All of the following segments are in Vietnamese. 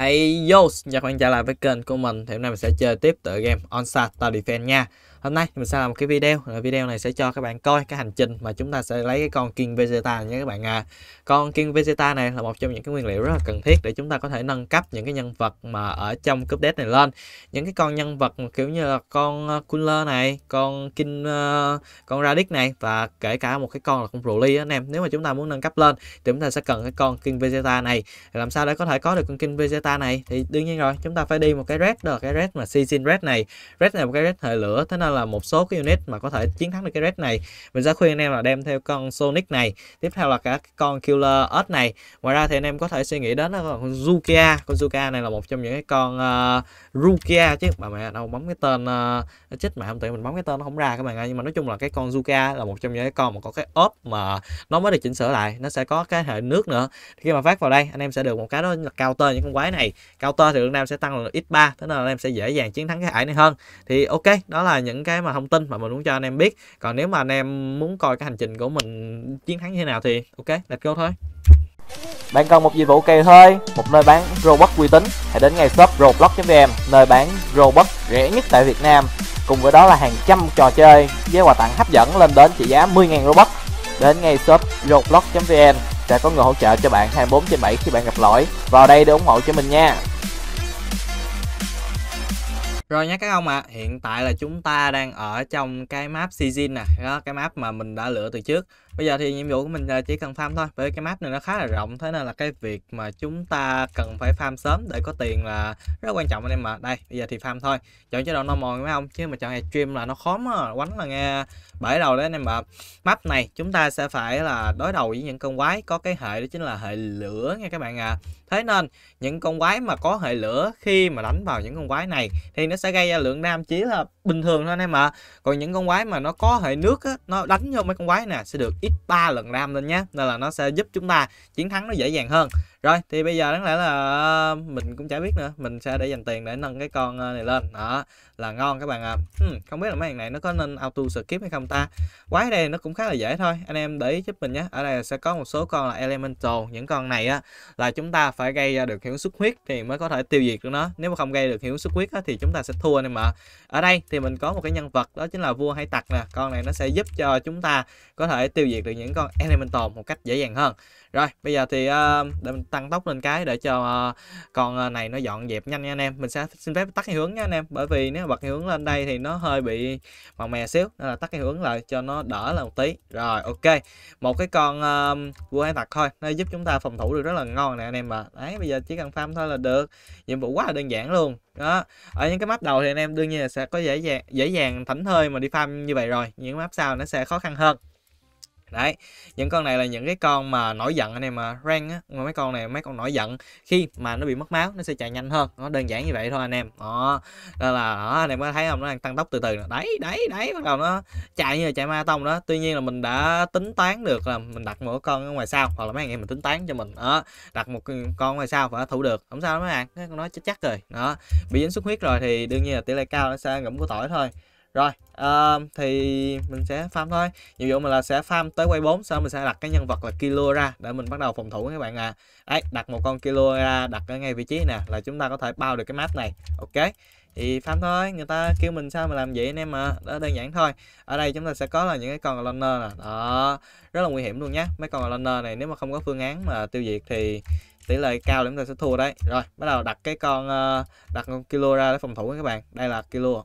Hey yo, chào các bạn trở lại với kênh của mình Thì hôm nay mình sẽ chơi tiếp tựa game Onsa Star Defense nha hôm nay mình sẽ làm một cái video video này sẽ cho các bạn coi cái hành trình mà chúng ta sẽ lấy cái con kiên vegeta này nha các bạn à con kiên vegeta này là một trong những cái nguyên liệu rất là cần thiết để chúng ta có thể nâng cấp những cái nhân vật mà ở trong cúp đét này lên những cái con nhân vật kiểu như là con ờ, cooler này con kinh ờ, con radic này và kể cả một cái con là con broly anh em nếu mà chúng ta muốn nâng cấp lên thì chúng ta sẽ cần cái con kiên vegeta này làm sao để có thể có được con kiên vegeta này thì đương nhiên rồi chúng ta phải đi một cái red được cái red mà season red này red này một cái red hệ lửa thế nào là một số cái unit mà có thể chiến thắng được cái red này mình sẽ khuyên anh em là đem theo con sonic này tiếp theo là cả con killer ớt này ngoài ra thì anh em có thể suy nghĩ đến là con zukia con zukia này là một trong những cái con uh, rukia chứ mà mẹ đâu bấm cái tên uh, chết mẹ không tự mình bấm cái tên nó không ra các bạn ơi nhưng mà nói chung là cái con zukia là một trong những cái con mà có cái ốp mà nó mới được chỉnh sửa lại nó sẽ có cái hệ nước nữa khi mà phát vào đây anh em sẽ được một cái đó là cao tơ những con quái này cao tơ thì lượng nam sẽ tăng lên x3 thế nên là anh em sẽ dễ dàng chiến thắng cái ải này hơn thì ok đó là những những cái mà thông tin mà mình muốn cho anh em biết còn nếu mà anh em muốn coi cái hành trình của mình chiến thắng như thế nào thì ok let's go thôi bạn cần một dịch vụ kề hơi, một nơi bán robot uy tín, hãy đến ngay shop roblox.vn, nơi bán robot rẻ nhất tại Việt Nam. Cùng với đó là hàng trăm trò chơi với quà tặng hấp dẫn lên đến trị giá 10.000 robot. Đến ngay shop roblox.vn sẽ có người hỗ trợ cho bạn 24 7 khi bạn gặp lỗi. Vào đây để ủng hộ cho mình nha. Rồi nha các ông ạ, à, hiện tại là chúng ta đang ở trong cái map Season nè, đó cái map mà mình đã lựa từ trước bây giờ thì nhiệm vụ của mình chỉ cần farm thôi bởi cái map này nó khá là rộng thế nên là cái việc mà chúng ta cần phải farm sớm để có tiền là rất quan trọng anh em ạ đây bây giờ thì farm thôi chọn chế độ normal mấy không chứ mà chọn extreme là nó khó mà quánh là nghe bể đầu đấy anh em ạ map này chúng ta sẽ phải là đối đầu với những con quái có cái hệ đó chính là hệ lửa nha các bạn à thế nên những con quái mà có hệ lửa khi mà đánh vào những con quái này thì nó sẽ gây ra lượng đam chỉ là bình thường thôi anh em ạ còn những con quái mà nó có hệ nước á, nó đánh vô mấy con quái nè sẽ được ít ít 3 lần ram lên nhé nên là nó sẽ giúp chúng ta chiến thắng nó dễ dàng hơn rồi thì bây giờ đáng lẽ là ờ, mình cũng chả biết nữa mình sẽ để dành tiền để nâng cái con ờ, này lên đó là ngon các bạn ạ à. hmm, không biết là mấy thằng này nó có nên auto skip hay không ta quái đây nó cũng khá là dễ thôi anh em để ý giúp mình nhé ở đây sẽ có một số con là elemental những con này á là chúng ta phải gây ra được hiệu suất huyết thì mới có thể tiêu diệt được nó nếu mà không gây được hiệu suất huyết á, thì chúng ta sẽ thua anh em ạ ở đây thì mình có một cái nhân vật đó chính là vua hay tặc nè con này nó sẽ giúp cho chúng ta có thể tiêu diệt được những con elemental một cách dễ dàng hơn rồi bây giờ thì uh, để mình tăng tốc lên cái để cho uh, con ờ, này nó dọn dẹp nhanh nha anh em mình sẽ xin phép tắt cái hướng nha anh em bởi vì nếu bật cái hướng lên đây thì nó hơi bị màu mè xíu nên là tắt cái hướng lại cho nó đỡ là một tí rồi ok một cái con uh, vua hải tặc thôi nó giúp chúng ta phòng thủ được rất là ngon nè anh em mà đấy bây giờ chỉ cần farm thôi là được nhiệm vụ quá là đơn giản luôn đó ở những cái map đầu thì anh em đương nhiên là sẽ có dễ dàng dễ dàng thảnh thơi mà đi farm như vậy rồi những map sau nó sẽ khó khăn hơn đấy những con này là những cái con mà nổi giận anh em mà rank á mà mấy con này mấy con nổi giận khi mà nó bị mất máu nó sẽ chạy nhanh hơn nó đơn giản như vậy thôi anh em đó đó là đó anh em có thấy không nó đang tăng tốc từ từ nè đấy đấy đấy bắt đầu nó chạy như là chạy ma tông đó tuy nhiên là mình đã tính toán được là mình đặt một con ở ngoài sau hoặc là mấy anh em mình tính toán cho mình đó đặt một con ngoài sau và thủ được không sao đó mấy bạn nó chắc chắc rồi đó bị dính xuất huyết rồi thì đương nhiên là tỷ lệ cao nó sẽ ngẫm của tỏi thôi rồi uh, thì mình sẽ farm thôi nhiệm vụ mình là sẽ farm tới quay 4 sau mình sẽ đặt cái nhân vật là kilo ra để mình bắt đầu phòng thủ các bạn à ấy đặt một con kilo ra đặt ở ngay vị trí nè là chúng ta có thể bao được cái map này ok thì farm thôi người ta kêu mình sao mà làm vậy anh em mà đó đơn giản thôi ở đây chúng ta sẽ có là những cái con loner nè đó rất là nguy hiểm luôn nhé. mấy con loner này nếu mà không có phương án mà tiêu diệt thì tỷ lệ cao là chúng ta sẽ thua đấy rồi bắt đầu đặt cái con ờ, đặt con kilo ra để phòng thủ các bạn đây là kilo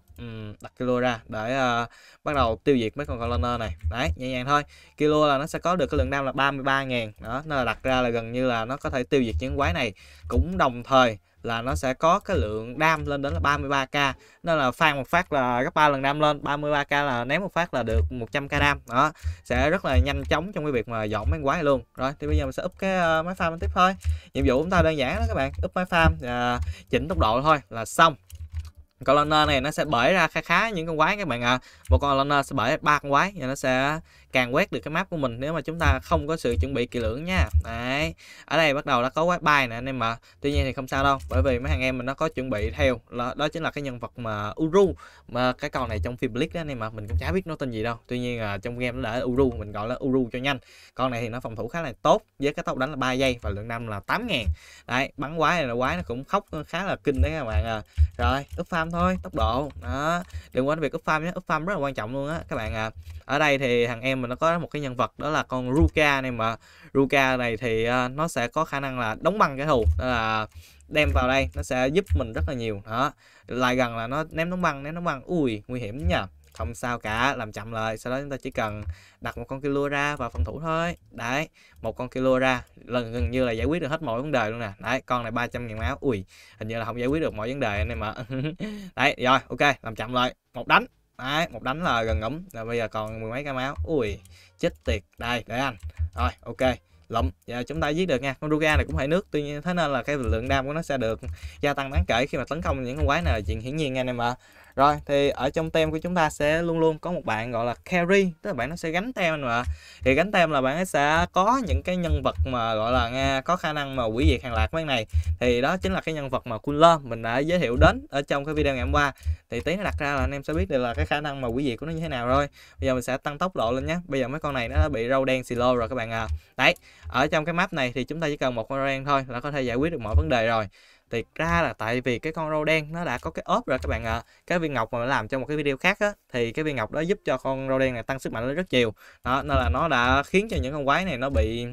đặt kilo ra để uh, bắt đầu tiêu diệt mấy con container này đấy nhẹ nhàng thôi kilo là nó sẽ có được cái lượng đam là 33.000 đó nên là đặt ra là gần như là nó có thể tiêu diệt những quái này cũng đồng thời là nó sẽ có cái lượng đam lên đến là 33k nên là phan một phát là gấp 3 lần đam lên 33k là ném một phát là được 100k đam đó sẽ rất là nhanh chóng trong cái việc mà dọn mấy quái luôn rồi thì bây giờ mình sẽ úp cái uh, máy farm tiếp thôi nhiệm vụ chúng ta đơn giản đó các bạn up máy farm à, chỉnh tốc độ thôi là xong con loner này nó sẽ bể ra khá khá những con quái các bạn ạ à. một con loner sẽ bể ba con quái và nó sẽ càng quét được cái map của mình nếu mà chúng ta không có sự chuẩn bị kỹ lưỡng nha đấy ở đây bắt đầu đã có quét bay nè anh em mà tuy nhiên thì không sao đâu bởi vì mấy thằng em mình nó có chuẩn bị theo đó, đó chính là cái nhân vật mà Uru mà cái con này trong phim Blitz đó anh em mà mình cũng chả biết nó tên gì đâu tuy nhiên à, trong game nó để Uru mình gọi là Uru cho nhanh con này thì nó phòng thủ khá là tốt với cái tốc đánh là 3 giây và lượng năm là 8 ngàn đấy bắn quái này là quái nó cũng khóc khá là kinh đấy các bạn à rồi up farm thôi tốc độ đó đừng quên việc up farm nhé up farm rất là quan trọng luôn á các bạn à ở đây thì thằng em mà nó có một cái nhân vật đó là con Ruka này mà Ruka này thì uh, nó sẽ có khả năng là đóng băng cái thù là đem vào đây nó sẽ giúp mình rất là nhiều đó lại gần là nó ném đóng băng ném đóng băng ui nguy hiểm nha không sao cả làm chậm lại sau đó chúng ta chỉ cần đặt một con kilo ra vào phòng thủ thôi đấy một con kilo ra lần gần như là giải quyết được hết mọi vấn đề luôn nè đấy con này 300 ngàn máu ui hình như là không giải quyết được mọi vấn đề nên mà đấy rồi ok làm chậm lại một đánh đấy một đánh là gần ngấm là bây giờ còn mười mấy cái máu ui chết tiệt đây để anh rồi ok lụm và chúng ta giết được nha con ruga này cũng phải nước tuy nhiên thế nên là cái lượng đam của nó sẽ được gia tăng đáng kể khi mà tấn công những con quái này là chuyện hiển nhiên nha anh em ạ à rồi thì ở trong tem của chúng ta sẽ luôn luôn có một bạn gọi là carry tức là bạn nó sẽ gánh tem mà thì gánh tem là bạn sẽ có những cái nhân vật mà gọi là nghe có khả năng mà quỷ diệt hàng loạt mấy này thì đó chính là cái nhân vật mà cooler mình đã giới thiệu đến ở trong cái video ngày hôm qua thì tí nó đặt ra là anh em sẽ biết được là cái khả năng mà quỷ diệt của nó như thế nào rồi bây giờ mình sẽ tăng tốc độ lên nhé bây giờ mấy con này nó đã bị râu đen xì lô rồi các bạn à đấy ở trong cái map này thì chúng ta chỉ cần một con râu đen thôi là có thể giải quyết được mọi vấn đề rồi thì ra là tại vì cái con râu đen nó đã có cái ốp rồi các bạn ạ à. cái viên ngọc mà mình làm trong một cái video khác á thì cái viên ngọc đó giúp cho con râu đen này tăng sức mạnh lên rất nhiều đó nên là nó đã khiến cho những con quái này nó bị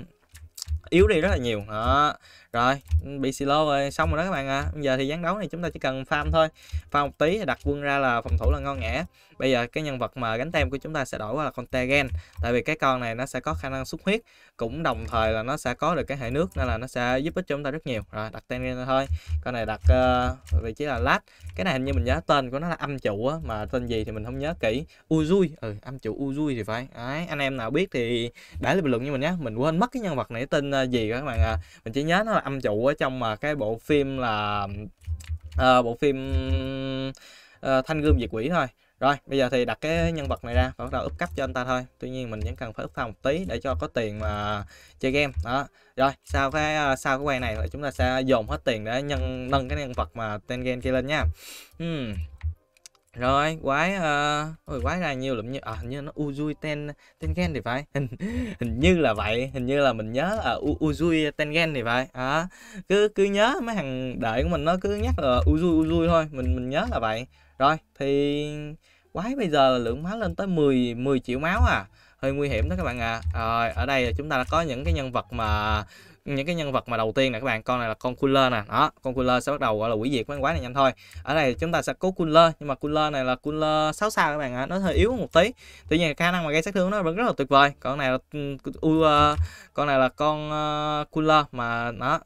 yếu đi rất là nhiều đó rồi bị silo rồi xong rồi đó các bạn à bây giờ thì gián đấu này chúng ta chỉ cần farm thôi farm một tí đặt quân ra là phòng thủ là ngon ngẽ bây giờ cái nhân vật mà gánh tem của chúng ta sẽ đổi qua là con Tegen tại vì cái con này nó sẽ có khả năng xuất huyết cũng đồng thời là nó sẽ có được cái hệ nước nên là nó sẽ giúp ích cho chúng ta rất nhiều rồi đặt Tegen thôi con này đặt uh, vị trí là lát cái này hình như mình nhớ tên của nó là âm chủ á mà tên gì thì mình không nhớ kỹ Uzui ừ âm trụ Uzui thì phải Đấy, anh em nào biết thì để lại bình luận cho mình nhé mình quên mất cái nhân vật này tên ờ, gì các bạn à mình chỉ nhớ nó là âm trụ ở trong mà cái bộ phim là à, bộ phim à, thanh gươm diệt quỷ thôi rồi bây giờ thì đặt cái nhân vật này ra và bắt đầu úp cấp cho anh ta thôi tuy nhiên mình vẫn cần phải úp phòng một tí để cho có tiền mà chơi game đó rồi sau cái ờ, sau cái quay này là chúng ta sẽ dồn hết tiền để nhân nâng cái nhân vật mà tên game kia lên nha hmm rồi quái uh, ôi, quái ra nhiều lụm như à, hình như nó Uzui Ten Tengen thì phải hình, hình như là vậy hình như là mình nhớ là uh, Uzui Tengen thì phải à, cứ cứ nhớ mấy thằng đợi của mình nó cứ nhắc là Uzui Uzui thôi mình mình nhớ là vậy rồi thì quái bây giờ là lượng máu lên tới 10 10 triệu máu à hơi nguy hiểm đó các bạn à rồi ở đây là chúng ta đã có những cái nhân vật mà những cái nhân vật mà đầu tiên nè các bạn con này là con cooler nè đó con cooler sẽ bắt đầu gọi là quỷ diệt mấy quái này nhanh thôi ở đây chúng ta sẽ cố cooler nhưng mà cooler này là cooler 6 sao các bạn ạ nó hơi yếu một tí tuy nhiên khả năng mà gây sát thương nó vẫn rất là tuyệt vời con này là uh, con này là con uh, cooler mà nó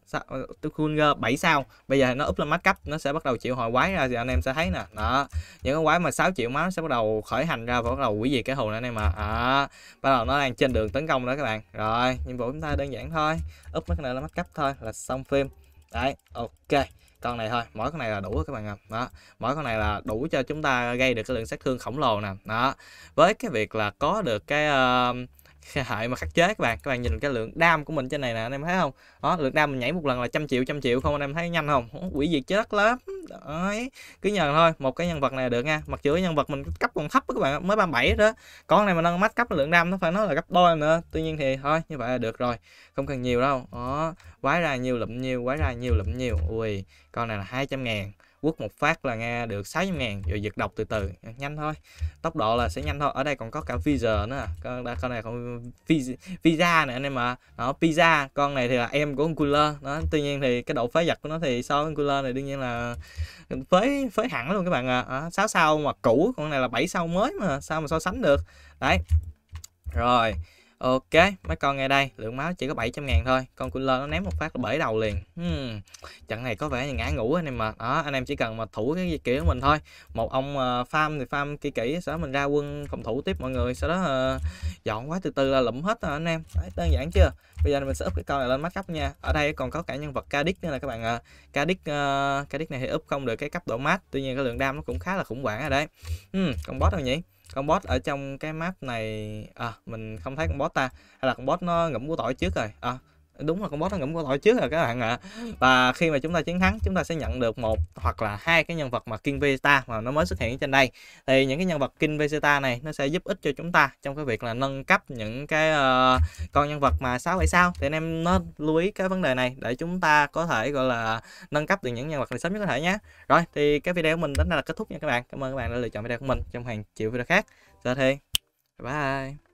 cooler 7 sao bây giờ nó up lên mắt cấp nó sẽ bắt đầu chịu hồi quái ra thì anh em sẽ thấy nè đó những cái quái mà 6 triệu máu nó sẽ bắt đầu khởi hành ra và bắt đầu quỷ diệt cái hồ này anh em mà à, bắt đầu nó đang trên đường tấn công đó các bạn rồi nhiệm vụ chúng ta đơn giản thôi up nút mấy cái này là mắc cấp thôi là xong phim đấy ok con này thôi mỗi con này là đủ các bạn ạ đó mỗi con này là đủ cho chúng ta gây được cái lượng sát thương khổng lồ nè đó với cái việc là có được cái uh, hợi mà khắc chế các bạn các bạn nhìn cái lượng đam của mình trên này nè anh em thấy không đó lượng đam mình nhảy một lần là trăm triệu trăm triệu không anh em thấy nhanh không quỷ diệt chết lắm đấy cứ nhờ thôi một cái nhân vật này được nha mặc dù cái nhân vật mình cấp còn thấp các bạn mới 37 đó con này mà nâng mắt cấp lượng đam nó phải nói là gấp đôi nữa tuy nhiên thì thôi như vậy là được rồi không cần nhiều đâu đó quái ra nhiều lụm nhiều quái ra nhiều lụm nhiều ui con này là 200 ngàn quất một phát là nghe được 60 ngàn rồi giật đọc từ từ nhanh thôi tốc độ là sẽ nhanh thôi ở đây còn có cả visa nữa con đã con này còn visa này anh em ạ nó pizza con này thì là em của con cooler đó tuy nhiên thì cái độ phế vật của nó thì so với cooler này đương nhiên là phế phế hẳn luôn các bạn ạ à. sáu sao mà cũ con này là bảy sao mới mà sao mà so sánh được đấy rồi Ok, mấy con ngay đây, lượng máu chỉ có 700 ngàn thôi. Con lên nó ném một phát là bể đầu liền. Hmm. Trận này có vẻ là ngã ngủ anh em mà. Đó, anh em chỉ cần mà thủ cái gì kiểu của mình thôi. Một ông uh, farm thì farm kỹ kỹ, sau đó mình ra quân phòng thủ tiếp mọi người, sau đó uh, dọn quá từ từ là lụm hết rồi anh em. Đấy, đơn giản chưa? Bây giờ mình sẽ up cái con này lên mắt cấp nha. Ở đây còn có cả nhân vật Kadic nữa là các bạn uh, Kadic uh, này thì up không được cái cấp độ mát, tuy nhiên cái lượng đam nó cũng khá là khủng hoảng ở đây. Hmm, con boss đâu nhỉ? con bot ở trong cái map này à mình không thấy con bot ta hay là con bot nó ngẫm của tỏi trước rồi à đúng là con boss nó cũng có lỗi trước rồi các bạn ạ à. và khi mà chúng ta chiến thắng chúng ta sẽ nhận được một hoặc là hai cái nhân vật mà King Vegeta mà nó mới xuất hiện trên đây thì những cái nhân vật King Vegeta này nó sẽ giúp ích cho chúng ta trong cái việc là nâng cấp những cái uh, con nhân vật mà 6 7 sao thì anh em nó lưu ý cái vấn đề này để chúng ta có thể gọi là nâng cấp được những nhân vật này sớm nhất có thể nhé rồi thì cái video của mình đến đây là kết thúc nha các bạn cảm ơn các bạn đã lựa chọn video của mình trong hàng triệu video khác giờ thì bye, bye.